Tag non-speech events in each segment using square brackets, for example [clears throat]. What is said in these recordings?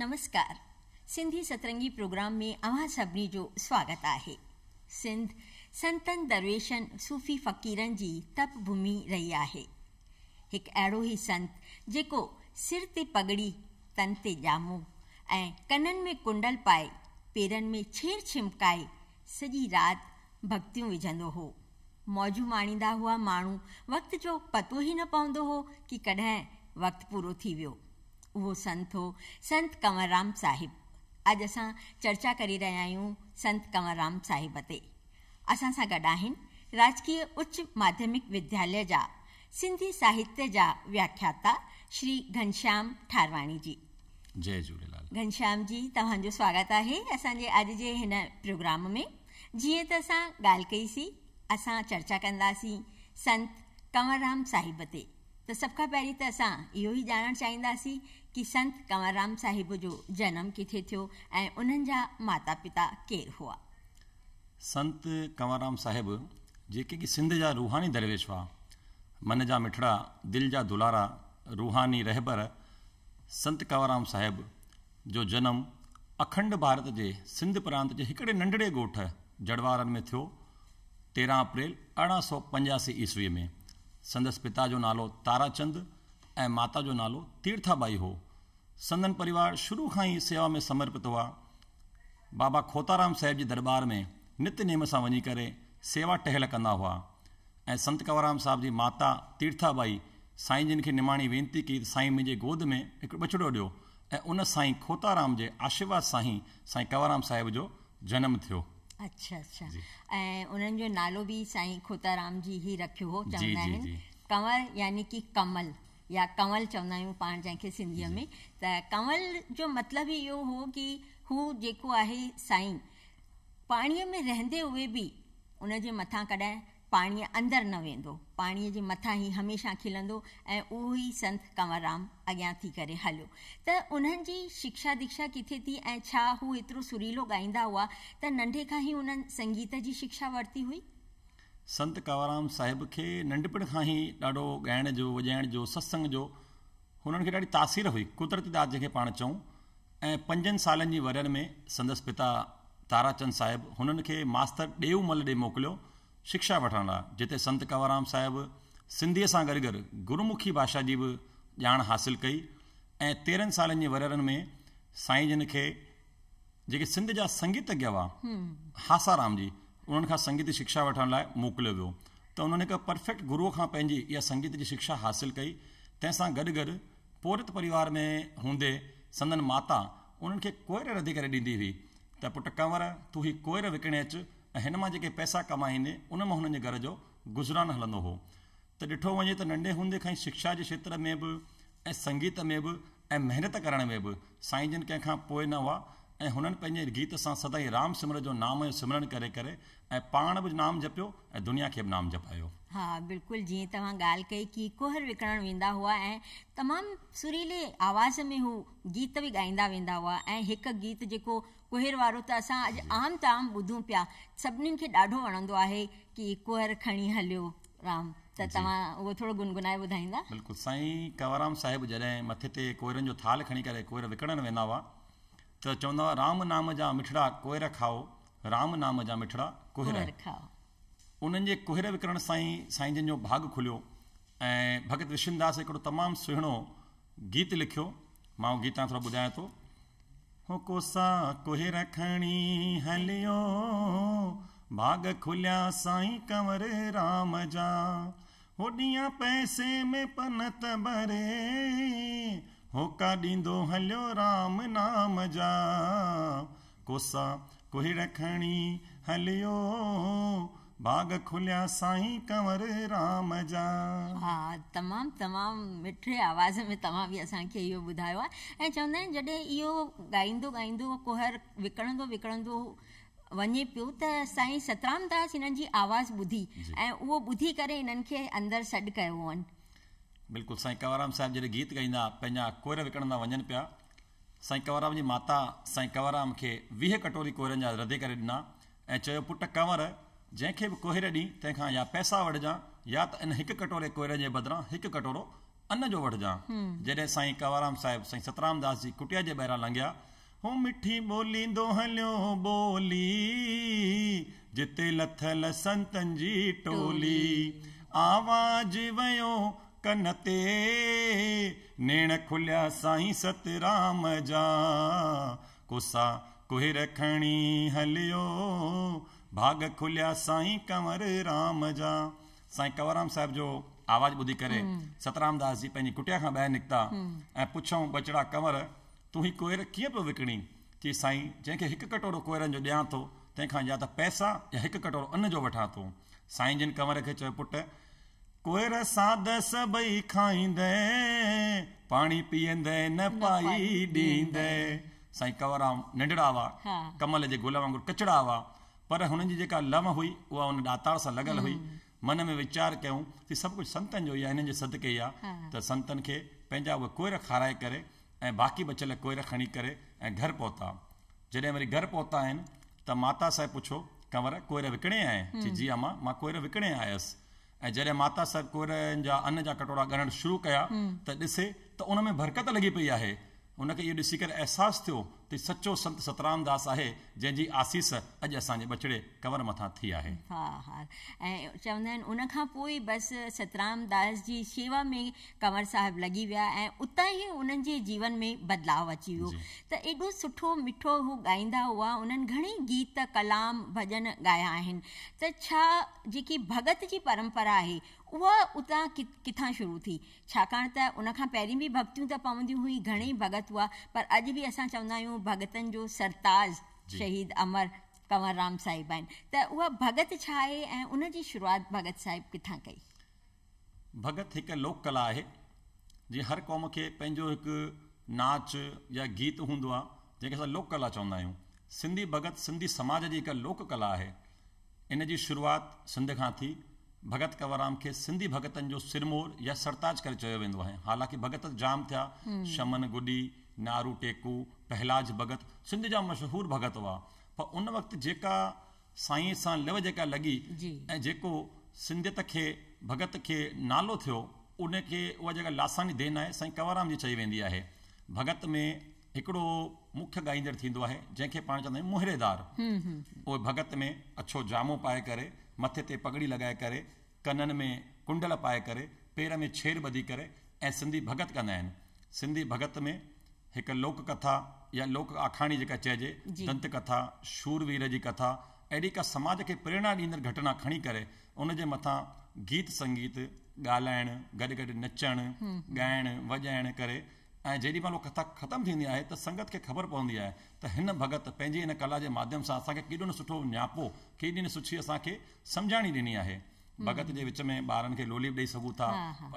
नमस्कार सिंधी सतरंगी प्रोग्राम में अवां सभिनी जो स्वागत आहे सिंध संतन दरवेशन सूफ़ी फ़क़ीरनि जी तप भूमि रही आहे एक अड़ो ही संत जेको सिर ते पगड़ी तन ते ॼामो ऐं कननि में कुंडल पाए पेरनि में छेर छिमकाए सजी रात भक्तियूं विझंदो हो मौजू माणींदा हुआ माण्हू वक़्त जो पतो ई न पवंदो हो कि कॾहिं वक़्तु पूरो थी वियो वो संत हो संत कंवर राम साहिब अॼु असां चर्चा करे रहिया आहियूं संत कंवर राम साहिब ते असां सां गॾु आहिनि राजकीय उच्च माध्यमिक विद्यालय जा सिंधी साहित्य जा व्याख्याता श्री घनश्याम ठारवाणी जी जय झूलेलाल घनश्याम जी तव्हांजो स्वागत आहे असांजे अॼु जे हिन प्रोग्राम में जीअं त असां ॻाल्हि कईसीं असां चर्चा कंदासीं संत कंवर राम साहिब ते त तो सभ खां पहिरीं त असां इहो ई ॼाणणु चाहींदासीं कि संत राम साहिब जो जन्म किथे थियो ऐं उन्हनि जा माता पिता केरु हुआ संत राम साहिब जेके कि सिंध जा रुहानी दरवेश हुआ मन जा मिठड़ा दिल जा दुलारा रुहानी रहबर संत राम साहिब जो जनम अखंड भारत जे सिंध प्रांत जे हिकिड़े नंढड़े ॻोठ जड़वारनि में थियो तेरहं अप्रैल अरिड़हं सौ पंजासी ईस्वी में संदस पिता जो नालो ताराचंद ए माता जो नालो तीर्थाबाई हो संदन परिवार शुरू का ही सेवा में समर्पित हुआ बाबा खोताराम साहेब जी दरबार में नित नेम से वही कर सेवा टहल कंदा हुआ ए संत कंवराम साहब जी माता तीर्थाबाई साई जिन के निमाणी वेनती की साई मुझे गोद में एक बछड़ो दियो ए उन साई खोताराम के आशीर्वाद से ही साई कंवराम साहेब जो जन्म थो अच्छा अच्छा ऐं उन्हनि जो नालो बि साईं खोताराम जी ही रखियो हो चवंदा आहिनि कंवर यानी की कमल या कंवल चवंदा आहियूं पाण जंहिंखे सिंधीअ में त कंवल जो मतिलबु इहो हो कि हू जेको आहे साईं पाणीअ में रहंदे हुए बि उन जे मथां कॾहिं पाणीअ अंदरि न वेंदो पाणीअ जे मथां ई हमेशह खिलंदो ऐं उहो ई संत कंवरराम अॻियां थी करे हलियो त उन्हनि जी शिक्षा दीक्षा किथे थी ऐं छा हू एतिरो सुरीलो ॻाईंदा हुआ त नंढे खां ई उन्हनि संगीत जी शिक्षा वरिती हुई संत कंवरराम साहिब खे नंढपण खां ई ॾाढो ॻाइण जो वॼाइण जो सत्संग जो हुननि खे ॾाढी तासीर हुई दास जंहिंखे पाण चऊं ऐं पंजनि सालनि जी वरियनि में संदसि पिता ताराचंद साहिबु हुननि खे मास्तर ॾेऊमल ॾे मोकिलियो शिक्षा वठण लाइ जिते संत कंवरराम साहिबु सिंधीअ सां गॾु गॾु गुरुमुखी भाषा जी बि ॼाण हासिलु कई ऐं तेरहनि सालनि जे वरेरनि में साईं जिन खे जेके सिंध जा संगीतज्ञ हुआ हासाराम जी उन्हनि खां संगीत शिक्षा वठण लाइ मोकिलियो वियो त उन्हनि हिकु परफेक्ट गुरूअ खां पंहिंजी इहा संगीत जी शिक्षा हासिलु कई तंहिंसां गॾु गॾु पोरित परिवार में हूंदे संदन माता उन्हनि खे कोयर रधी करे ॾींदी हुई त पुटु कंवर तूं हीउ कोयर विकिणे अचु ऐं हिन मां जेके पैसा कमाईंदे उन मां हुननि जे घर जो गुज़रान हलंदो हो त ॾिठो वञे त नंढे हूंदे खां ई शिक्षा जे खेत्र में बि ऐं संगीत में बि ऐं महिनत करण में बि साईं जिन कंहिंखां पोइ न हुआ ऐं हुननि पंहिंजे गीत सां सदाई राम सिमर जो नाम जो सिमरन करे करे ऐं पाण बि नाम जपियो ऐं दुनिया खे बि नाम जपायो हा बिल्कुलु जीअं तव्हां ॻाल्हि कई की कुहर विकिणणु वेंदा हुआ ऐं तमामु सुरीले आवाज़ में हू गीत बि ॻाईंदा वेंदा हुआ ऐं हिकु गीत जेको कुहर वारो त असां अॼु आम त आम ॿुधूं पिया सभिनीनि खे ॾाढो वणंदो आहे की कुहर खणी हलियो राम त तव्हां उहो थोरो गुनगुनाए ॿुधाईंदा बिल्कुलु साईं कंवरराम साहिब जॾहिं मथे ते कोयरनि जो थाल खणी करे कोयर विकिणणु वेंदा हुआ त चवंदा हुआ राम नाम जा मिठड़ा कुहिरर खाओ राम नाम जा मिठड़ा कुहर खाओ उन्हनि जे कुहि विकिरण ई साईं जन जो भाॻु खुलियो ऐं भगत विश्वदास हिकिड़ो तमामु सुहिणो गीत लिखियो मां गीत तव्हांखे थोरो ॿुधायां थो होका ॾींदो हलियो हलियो राम राम नाम जा जा कोसा बाग खुलिया साईं कंवर हा तमामु तमामु मिठे आवाज़ में तव्हां बि असांखे इहो ॿुधायो आहे ऐं चवंदा आहिनि जॾहिं इहो ॻाईंदो ॻाईंदो कुहर विकिणंदो विकणंदो वञे पियो त साईं सतराम दास हिननि जी आवाज़ ॿुधी ऐं उहो ॿुधी करे हिननि खे अंदरि सॾु कयो हुअनि बिल्कुलु साईं कंवरराम साहिब जॾहिं गीत ॻाईंदा पंहिंजा कुयर विकणंदा वञनि पिया साईं कंवरराम जी माता साईं कंवरराम खे वीह कटोरी कुयरनि जा रधे करे ॾिना ऐं चयो पुटु कंवर जंहिंखे बि कोहर ॾीं तंहिंखां या पैसा वढजांइ या त इन हिकु कटोरे कोयर जे बदिरां हिकु कटोरो अन जो वढजांइ जॾहिं साईं कंवरराम साहिब साईं सतराम दास जी कुटिया जे ॿाहिरां लंघिया कनते नेण खुलिया साईं सतराम जा कोसा कुहिर खणी हलियो भाग खुलिया साई कंवर राम जा साईं कंवरराम साहब जो आवाज़ ॿुधी करे हम्म। सतराम दास जी पैं कुटिया का बहर निकता ए पुछऊं बचड़ा कंवर तू ही कोयर कीअं पो विकणी चई साई जैके एक कटोरो कुहिरनि जो ॾियां तो तंहिंखां या तो पैसा या एक कटोरो अन्न जो वठां तो साई जिन कंवर के पुट कोयर साद सभई खाईंदे पाणी पीअंदे न पाई ॾींदे साईं कंवरराम नंढड़ा हुआ कमल जे गुल वांगुरु कचड़ा हुआ पर हुननि जी जेका हुई उहा हुन दातार सां लॻियल हुई मन में वीचार कयूं की सभु कुझु संतनि जो ई आहे हिननि जे सदिके ई आहे त संतनि कोयर खाराए करे बाक़ी बचल कोयर खी कर घर घरु जैसे जॾहिं वरी घरु पहुता माता साहब पुछो कंवर कोयर विकिणे आए जी अमां अमा मां कोयर विकिणे आयसि जैसे माता सर जा अन जा कटोरा गण शुरू कया तो ऐसे तो उन में बरकत लगी पी है उनके ये ॾिसी कर एहसास थियो ते सचो संत सतराम दास आहे जंहिंजी आसीस अज असांजे बचड़े कवर मथा थी आहे हा हा ऐं चवंदा आहिनि उनखां पोइ बसि सतराम दास जी सेवा में कंवर साहब लगी व्या ऐं उतां ई उन्हनि जे जीवन में बदलाव अची वो त एडो सुठो मिठो हू गाइंदा हुआ उन्हनि घणेई गीत कलाम भजन गाया आहिनि त छा जेकी भॻत जी परंपरा है उहा उतां कि किथां शुरू थी छाकाणि त उनखां पहिरीं बि भक्तियूं त पवंदियूं हुई घणेई भगत हुआ पर अॼु बि असां चवंदा आहियूं भॻतनि जो सरताज शहीद अमर कंवर राम साहिब आहिनि त उहा भॻत छा आहे ऐं उन जी शुरुआति भगत साहिबु किथां कई भॻत हिकु लोक कला आहे जीअं हर क़ौम खे पंहिंजो हिकु नाच या गीत हूंदो आहे जेके असां लोक कला चवंदा आहियूं सिंधी भॻत सिंधी समाज जी हिकु लोक कला आहे इन जी सिंध खां थी भगत कंवराम के सिंधी भगतनि जो सिरमोर या सरताज कर चयो वेंदो आहे हालांकि भगत जाम थिया शमन गुॾी नारू टेकू पहलाज भगत सिंध जा मशहूर भगत हुआ पर उन वक्त जेका साईं सां लिव जेका लॻी ऐं जेको सिंधियत खे भगत खे नालो थियो उनखे उहा जेका लासानी देन आहे साईं कंवराम जी चई वेंदी आहे भगत में हिकिड़ो मुख्य ॻाईंदड़ थींदो आहे जंहिंखे पाण चवंदा आहियूं मुहिरेदार हम्म, हम्म। उहे भगत में अछो जामो पाए करे मथे ते पगड़ी लगाए करे कनन में कुंडल पाए करे पेर में छेर बदी करे ए सिंधी भगत कहना है सिंधी भगत में एक लोक कथा या लोक आखाणी जी चइजे दंत कथा शूरवीर की कथा अड़ी का समाज के प्रेरणा ॾींदड़ घटना खड़ी कर उनके मथां गीत संगीत गाल गड गड नचण गायण हम्म। वजायण करें ऐं जेॾी महिल उहो कथा ख़तमु थींदी आहे त संगत खे ख़बर पवंदी आहे त हिन भॻत पंहिंजे हिन कला जे माध्यम सां असांखे केॾो न सुठो नियापो केॾी न सुठी असांखे सम्झाणी ॾिनी आहे भॻत जे विच में ॿारनि खे लोली बि ॾेई सघूं था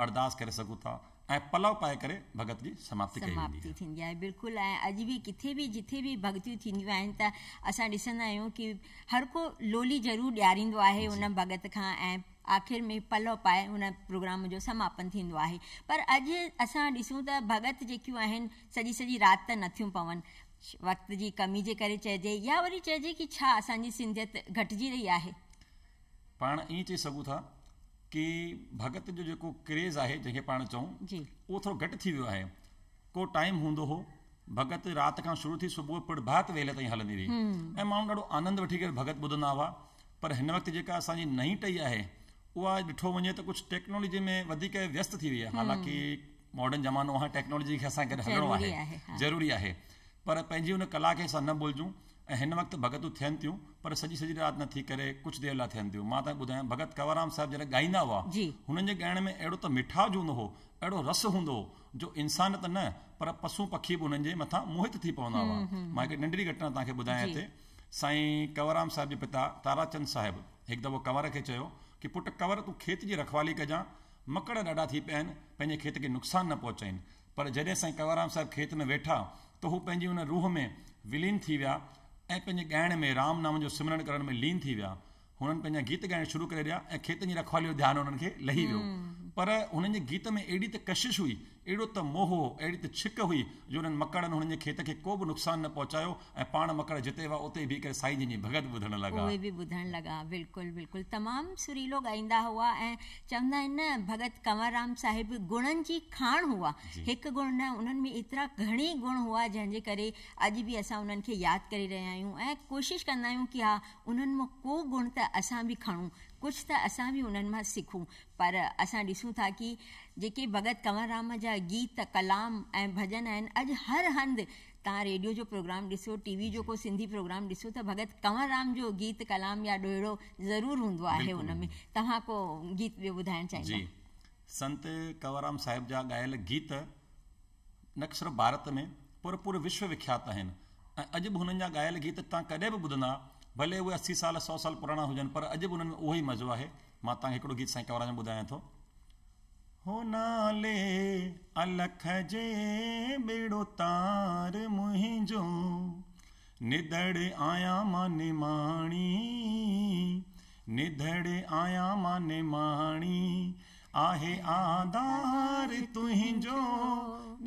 अरदास करे सघूं था ऐं पलव पाए करे भॻत जी समाप्ति समाप्ति थींदी आहे बिल्कुलु ऐं अॼु बि किथे बि जिथे बि भॻतियूं थींदियूं आहिनि त असां ॾिसंदा आहियूं की हर को लोली ज़रूरु ॾियारींदो आहे हुन भॻत खां ऐं आख़िर में पलो पाए उन प्रोग्राम जो समापन थींदो आहे पर अॼु असां ॾिसूं त भॻत जेकियूं आहिनि सॼी सॼी राति त नथियूं पवनि वक़्त जी कमी जे करे चइजे या वरी चइजे की छा असांजी सिंधियत घटिजी रही आहे पाण ईअं चई सघूं था कि भगत जो जेको क्रेज़ आहे जंहिंखे पाण चऊं उहो थोरो घटि थी वियो आहे को टाइम हूंदो हो रात का खां शुरू थी सुबुह पिणभात वेल ताईं हलंदी हुई हम्म। ऐं माण्हू ॾाढो आनंद वठी करे भॻत ॿुधंदा हुआ पर हिन वक़्तु जेका असांजी नई टई आहे उहा ॾिठो वञे त कुझु टेक्नोलॉजी में वधीक व्यस्त थी वई आहे हालांकि मॉडर्न ज़मानो आहे टेक्नोलॉजी खे असांखे हलणो आहे ज़रूरी आहे पर पंहिंजी हुन कला खे असां न भुलजूं ऐं हिन वक़्तु भगतूं थियनि थियूं पर सॼी सॼी राति न थी करे कुझु देरि लाइ थियनि थियूं मां तव्हांखे ॿुधायां भगत कंवरराम साहिबु जॾहिं ॻाईंदा हुआ हुननि जे ॻाइण में अहिड़ो त मिठाजु हूंदो हुओ अहिड़ो रस हूंदो हो जो इंसान त न पर पशु पखी बि हुननि जे मथां मोहित थी पवंदा हुआ मां हिकु नंढड़ी घटना तव्हांखे ॿुधायां हिते साईं कंवरराम साहिब जे पिता ताराचंद साहिबु हिकु दफ़ो कंवर खे चयो की पुटु कंवर तूं खेत जी रखवाली कजांइ मकड़ ॾाढा थी पिया आहिनि पंहिंजे खेत खे नुक़सान न पहुचाइनि पर जॾहिं साईं कंवरराम साहिब खेत में वेठा त हू पंहिंजी हुन रूह में विलीन थी विया ऐं पंहिंजे ॻाइण में राम नाम जो सिमरन करण में लीन थी विया हुननि पंहिंजा गीत ॻाइण शुरू करे ॾिया ऐं खेतनि जी रखवाली जो ध्यानु हुननि खे लही वियो पर हुननि जे गीत में अहिड़ी त कशिश हुई अहिड़ो त मोहो अहिड़ी त छिक हुई जो हुननि मकड़नि हुननि जे खेत खे को बि नुक़सानु न पहुचायो ऐं पाण मकड़ जिते वा उते बीह करे साईं जंहिंजी भॻत ॿुधणु लॻा उहे बि ॿुधण लॻा बिल्कुलु बिल्कुलु तमामु सुरीलो ॻाईंदा हुआ ऐं चवंदा आहिनि न भगत कंवरराम साहिब गुणनि जी खाण हुआ हिकु गुण न उन्हनि में एतिरा घणई गुण हुआ जंहिंजे करे अॼु बि असां उन्हनि खे यादि करे रहिया आहियूं ऐं कोशिशि कंदा आहियूं की हा उन्हनि मां को गुण त असां बि खणूं कुछ त असां बि उन्हनि मां सिखूं पर असां ॾिसूं था की जेके कंवर राम जा गीत कलाम ऐं भॼन आहिनि अॼु हर हंधि तव्हां रेडियो जो प्रोग्राम ॾिसो टीवी जो को सिंधी प्रोग्राम ॾिसो त कंवर राम जो गीत कलाम या ॾोहिड़ो ज़रूरु हूंदो आहे हुन में तव्हां को गीत ॿियो ॿुधाइणु चाहींदा संत राम साहिब जा ॻायल गीत न सिर्फ़ु भारत में पर पूरे विश्व विख्यात आहिनि ऐं अॼु बि हुननि जा ॻायल गीत तव्हां कॾहिं बि ॿुधंदा भले उहे अस्सी साल सौ साल पुराना हुजनि पर अज भी उन्होंने में मज़ो है मां तव्हांखे हिकिड़ो गीत साई कवराज में ॿुधायां थो हो नाले अलख जे बेड़ो तार मुंहिंजो निधड़ आया माने निमाणी निधड़ आया माने निमाणी आहे आधार तुंहिंजो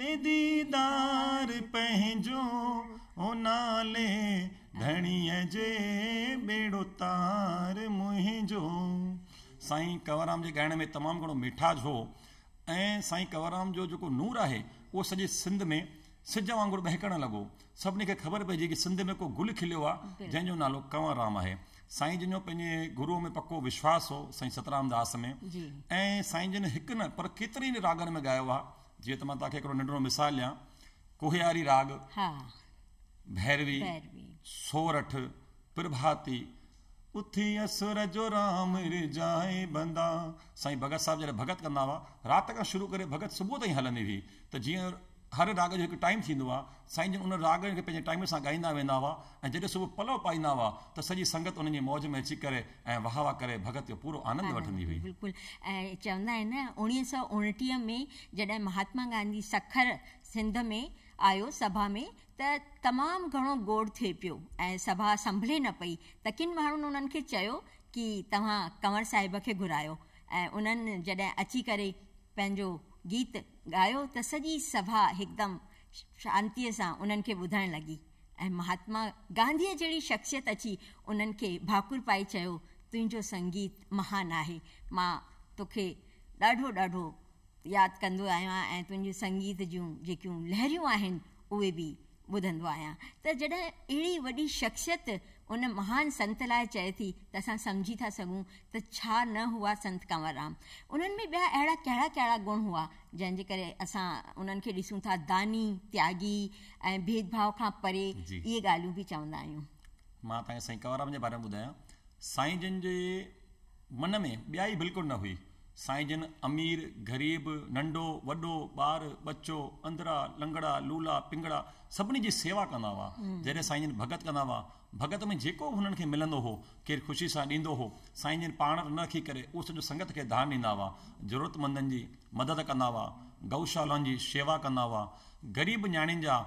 निदीदार दीदार पंहिंजो हो नाले जे बेड़ो तार मुंहिंजो साईं कंवरराम जे ॻाइण में तमामु घणो मिठाज हो ऐं साईं कंवरराम जो जेको नूर आहे उहो सॼे सिंध में सिज वांगुरु नकण लॻो सभिनी खे ख़बर पइजी की सिंध में को गुल खिलियो आहे जंहिंजो नालो कंवरराम आहे साईं जिन जो पंहिंजे गुरूअ में पको विश्वासु हो साईं सतराम दास में ऐं साईं जिन हिकु न पर केतिरे रागनि में ॻायो आहे जीअं त मां तव्हांखे हिकिड़ो नंढिड़ो मिसाल ॾियां कुहारी राग भैरवी सोरठ प्रभाती उथी असुर जो राम रिजाए बंदा साईं भगत साहिब जॾहिं भगत कंदा हुआ राति खां शुरू करे भगत सुबुह ताईं हलंदी हुई त जीअं हर राग जो हिकु टाइम थींदो आहे साईं जन उन राग खे पंहिंजे टाइम सां ॻाईंदा वेंदा हुआ ऐं जॾहिं सुबुह पलव पाईंदा हुआ त सॼी संगत उन्हनि जी मौज में अची करे ऐं वाह वाह करे भगत जो पूरो आनंदु वठंदी हुई बिल्कुलु ऐं चवंदा आहिनि उणिवीह सौ उणटीह में जॾहिं महात्मा गांधी सखर सिंध में आयो सभा में તે તમામ ઘણો ગોડ થે પ્યો એ સભા સંભળે ન પઈ ત કિન મણન ઓનન કે ચયો કી તહા કવન સાહેબ કે ઘરાયો એ ઓનન જડે અચી કરે પેજો ગીત ગાયો ત સજી સભા એકદમ શાંતિયાસા ઓનન કે બધણ લાગી એ મહાત્મા ગાંધી જેડી ક્ષક્ષતા ચી ઓનન કે ભાખુર પઈ ચયો તીજો સંગીત મહાન આહી મા તુખે ડાઢો ડાઢો યાદ કંદુ આયા એ તુંજી સંગીત જુ જે ક્યું લહેરીઓ આહે ઓવે બી ॿुधंदो आहियां त जॾहिं अहिड़ी वॾी शख़्सियत उन महान संत लाइ चए थी त असां सम्झी था सघूं त छा न हुआ संत कंवर राम उन्हनि में ॿिया अहिड़ा कहिड़ा कहिड़ा गुण हुआ जंहिंजे करे असां उन्हनि खे ॾिसूं था दानी त्यागी ऐं भेदभाव खां परे इहे ॻाल्हियूं बि चवंदा आहियूं मां तव्हांखे साईं कंवर राम जे बारे में ॿुधायां साईं जिनि जे मन में ॿिया ई बिल्कुलु न हुई साई जन अमीर ग़रीब नंढो वॾो बार बच्चो अंदरा लंगड़ा लूला पिंगड़ा सभिनी जी सेवा कंदा हुआ हम्म। जॾहिं साई जन भगत कंदा हुआ भगत में जेको हुननि खे मिलंदो हो केर ख़ुशी सां ॾींदो हो साई जन पाण न रखी करे उहो सॼो संगत के दान ॾींदा हुआ ज़रूरतमंदनि जी मदद कंदा हुआ गौशाला जी शेवा कंदा हुआ ग़रीब न्याणी जा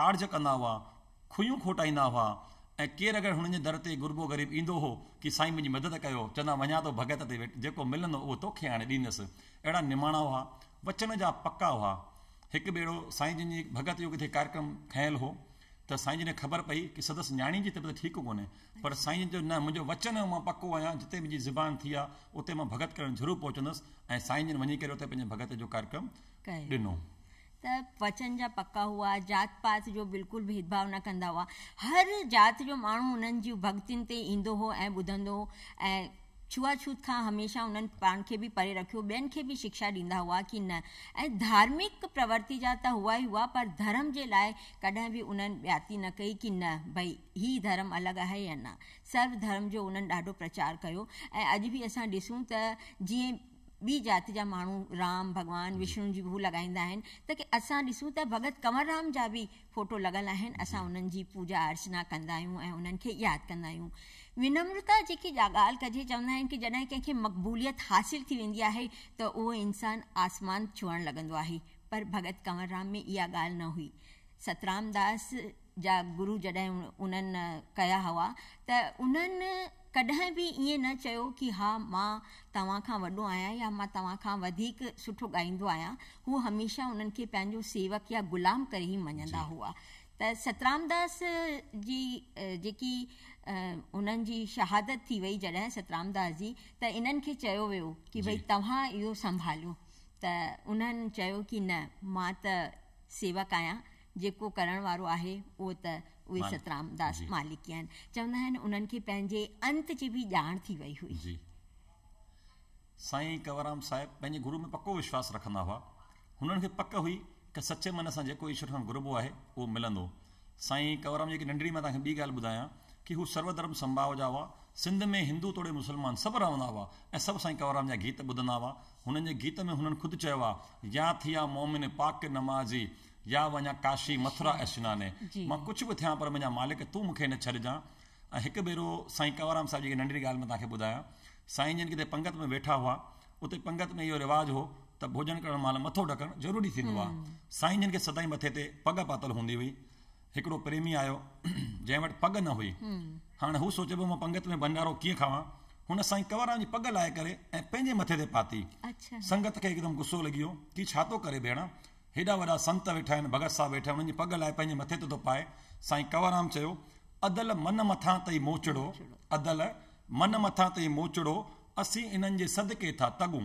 कार्ज कंदा हुआ खुयू खोटाईंदा हुआ ऐं केरु अगरि हुननि जे दर ते गुरबो ग़रीब ईंदो हो की साईं मुंहिंजी मदद कयो चवंदा वञा थो भगत ते वेठ जेको मिलंदो उहो तोखे हाणे ॾींदुसि अहिड़ा निमाणा हुआ वचन जा पका हुआ हिकु भेरो साईं जी भगत जो किथे कार्यक्रम खयल हो त साईं जी ने ख़बर पई की सदसि नियाणी जी तबियत ठीकु कोन्हे पर साईं जो न मुंहिंजो वचन मां पको आहियां जिते मुंहिंजी ज़बान थी आहे उते मां भगत करणु ज़रूरु पहुचंदुसि ऐं साईं जिन वञी करे उते पंहिंजे भगत जो कार्यक्रम ॾिनो वचन जा पक्का हुआ जात पात जो बिल्कुल भेदभाव न कंदा हुआ हर जात जो माण्हू उन्हनि जूं भक्तियुनि ते ईंदो हो ऐं ॿुधंदो हो ऐं छुआछूत खां हमेशह उन्हनि पाण खे बि परे रखियो ॿियनि खे बि शिक्षा ॾींदा हुआ कि न ऐं धार्मिक प्रवृत्ति जा त हुआ ई हुआ पर धर्म जे लाइ कॾहिं बि उन्हनि व्याति न कई कि न भई ही धर्म अलॻि आहे या न सर्व धर्म जो उन्हनि ॾाढो प्रचार कयो ऐं अॼु बि असां ॾिसूं त जीअं ॿी जाति जा माण्हू राम भॻवानु विष्णु जी हू लॻाईंदा आहिनि त की असां ॾिसूं त भॻत कंवरराम जा बि फ़ोटो लॻल आहिनि असां उन्हनि जी पूॼा अर्चना कंदा आहियूं ऐं उन्हनि खे यादि कंदा आहियूं विनम्रता जेकी ॻाल्हि कजे चवंदा आहिनि की जॾहिं कंहिंखे मक़बूलियत हासिलु थी वेंदी आहे त उहो इंसानु आसमान छुअणु लॻंदो आहे पर भॻति कंवरराम में इहा ॻाल्हि न हुई सतराम दास जा गुरु जॾहिं उन्हनि कया हुआ त उन्हनि कॾहिं बि ईअं न चयो की हा मां तव्हां खां वॾो आहियां या मां तव्हां खां वधीक सुठो ॻाईंदो आहियां हू हमेशह उन्हनि खे पंहिंजो सेवक या ग़ुलाम करे ई मञंदा हुआ त सतराम दास जी जेकी उन्हनि जी शहादत थी वई जॾहिं सतराम दास जी त इन्हनि खे चयो वियो की भई तव्हां इहो संभालियो त उन्हनि चयो की न मां त सेवक आहियां जेको करण वारो आहे उहो त उहे सतराम दास मालिक अंत जी बि ॼाण थी वई हुई जी। साईं कंवरराम साहिब पंहिंजे गुरु में पको विश्वास रखंदा हुआ हुननि खे पक हुई की सचे मन सां जेको ईश्वर खां घुरबो आहे उहो मिलंदो साईं कंवरराम जेकी नंढड़ी मां तव्हांखे ॿी ॻाल्हि ॿुधायां की हू सर्वधर्म संभाव जा हुआ सिंध में हिंदू तोड़े मुस्लमान सभु रहंदा हुआ ऐं सभु साईं कंवरराम जा गीत ॿुधंदा हुआ हुननि जे गीत में हुननि ख़ुदि चयो आहे या थिया मोमिन पाक नमाज़ी या वञा काशी मथुरा ऐं स्नाने मां कुझु बि थियां पर मुंहिंजा मालिक तूं मूंखे न छॾजां ऐं हिकु भेरो साईं कंवरराम साहिब जी नंढड़ी ॻाल्हि मां तव्हांखे ॿुधायां साईं जिन किथे पंगत में वेठा हुआ उते पंगत में इहो रिवाज़ु हो त भोजन करणु महिल मथो ढकणु ज़रूरी थींदो आहे साईं जिन खे सदाई मथे ते पग पातल हूंदी हुई हिकिड़ो प्रेमी आयो [clears throat] जंहिं वटि पग न हुई हाणे हू सोचे पियो मां पंगत में भंडारो कीअं खावां हुन साईं कंवरराम जी पग लाहे करे ऐं पंहिंजे मथे ते पाती संगत खे हिकदमि गुसो लॻी वियो की छा थो करे भेण हेॾा वॾा संत वेठा आहिनि भगत साहब वेठा आहिनि उन्हनि जी पग लाइ पंहिंजे मथे ते थो पाए साईं कंवरराम चयो अदल मन मथां ताईं मोचड़ो अदल मन मथां ताईं मोचड़ो असीं इन्हनि जे सदिके था तगूं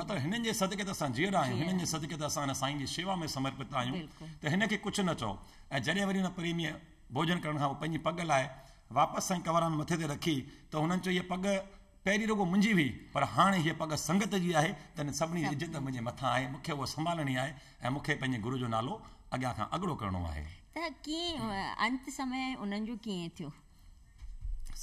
मतिलबु हिननि जे सदिके त असां जीअरा आहियूं हिननि जे सदिके त असां हिन साईं जी शेवा में समर्पित आहियूं त हिनखे कुझु न चओ ऐं जॾहिं वरी हुन प्रेमीअ भोजन करण खां पोइ पंहिंजी पग लाइ वापसि साईं कंवरराम मथे ते रखी त हुननि चयो इहे पग पहिरीं रुॻो मुंहिंजी हुई पर हाणे हीअ पग संगत जी आहे त हिन सभिनी जी इज़त मुंहिंजे मथां आहे मूंखे उहा संभालणी आहे ऐं मूंखे पंहिंजे गुरु जो नालो अॻियां खां अॻिड़ो करिणो आहे त कीअं अंत समय उन्हनि जो कीअं थियो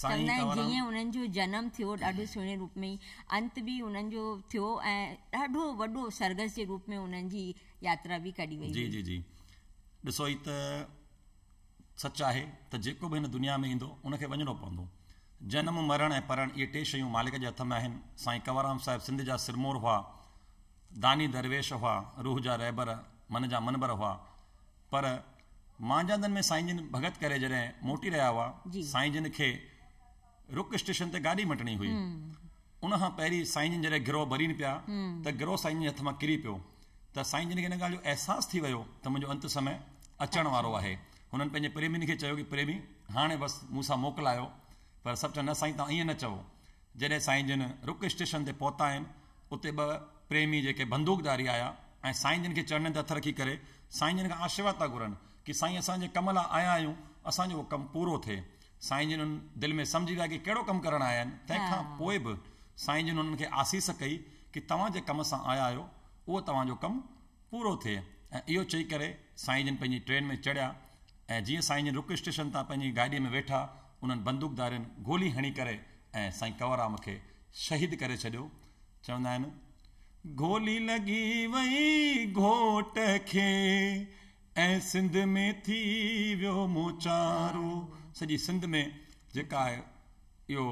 जीअं उन्हनि जो जनम थियो ॾाढे सुहिणे रूप में अंत बि उन्हनि जो थियो ऐं ॾाढो वॾो सरगस जे रूप में उन्हनि जी यात्रा बि कढी वई जी जी जी ॾिसो ई त सच आहे त जेको बि हिन दुनिया में ईंदो उनखे वञिणो पवंदो जनम मरण ऐं परण इहे टे शयूं मालिक जे हथ में आहिनि साईं कंवरराम साहिब सिंध जा सिरमोर हुआ दानी दरवेश हुआ रूह जा रहबर मन जा मनबर हुआ पर मांझांदनि में साईं जिन भगत करे जॾहिं मोटी रहिया हुआ साईं जिन खे रुक स्टेशन ते गाॾी मटणी हुई उन खां पहिरीं साईं जिन जॾहिं गिरोह भरीनि पिया त गिरोह साईं जिन जे हथ मां किरी पियो त साईं जिन खे हिन ॻाल्हि जो अहसासु थी वियो त मुंहिंजो अंत समय अचण वारो आहे हुननि पंहिंजे प्रेमीनि खे चयो की प्रेमी हाणे बसि मूंसां मोकिलायो पर सभु चवंदा साईं तव्हां ईअं न चओ जॾहिं साईं जिन रुक स्टेशन ते पहुता आहिनि उते ॿ प्रेमी जेके बंदूकधारी आया ऐं साईं जिन खे ते हथु रखी करे साईं जिन खां आशीर्वाद था घुरनि की साईं असांजे कम लाइ आया आहियूं असांजो उहो कमु पूरो थिए साईं जिन हुननि दिलि में सम्झी विया की कहिड़ो कमु करणु आया आहिनि तंहिंखां पोइ बि साईं जिन हुननि खे आसीस कई की तव्हां जे कम सां आया आहियो उहो तव्हांजो कमु पूरो थिए ऐं इहो चई करे साईं जिन पंहिंजी ट्रेन में चढ़िया ऐं जीअं साईं जिन रुक स्टेशन तां पंहिंजी गाॾीअ में वेठा उन्हनि बंदूकधारियुनि गोली हणी करे ऐं साईं कंवरराम खे शहीद करे छॾियो चवंदा आहिनि गोली लॻी वई घोट खे ऐं सिंध में थी वियो मोचारो सॼी सिंध में जेका आहे इहो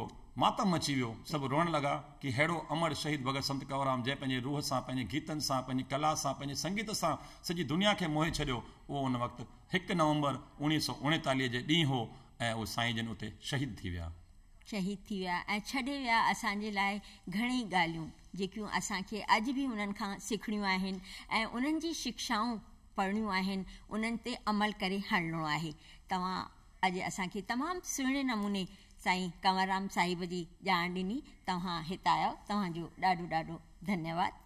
मातम अची वियो सभु रोअण लॻा की अहिड़ो अमर शहीद भगत संत कंवरराम जंहिं पंहिंजे रूह सां पंहिंजे गीतनि सां पंहिंजी कला सां पंहिंजे संगीत सां सॼी दुनिया खे मोहे छॾियो उहो उन वक़्तु हिकु नवंबर उणिवीह सौ उणेतालीह जे ॾींहुं हो એ ઓ સાઈજન ઉતે શહીદ થી વ્યા શહીદ થી વ્યા એ છડે વ્યા આસાંજી લાય ઘણી ગાલ્યું જે ક્યું આસાં કે અજ ભી ઉનન કા સખડ્યું આહેન એ ઉનન જી શિક્ષાઓ પરણ્યું આહેન ઉનન તે અમલ કરે હળણો આહે તવા અજ આસાં કે તમામ સહેણે નમૂને સાઈ કમરામ સાહેબજી જાનની તહા હિતાય તવા જો ડાડુ ડાડુ ધન્યવાદ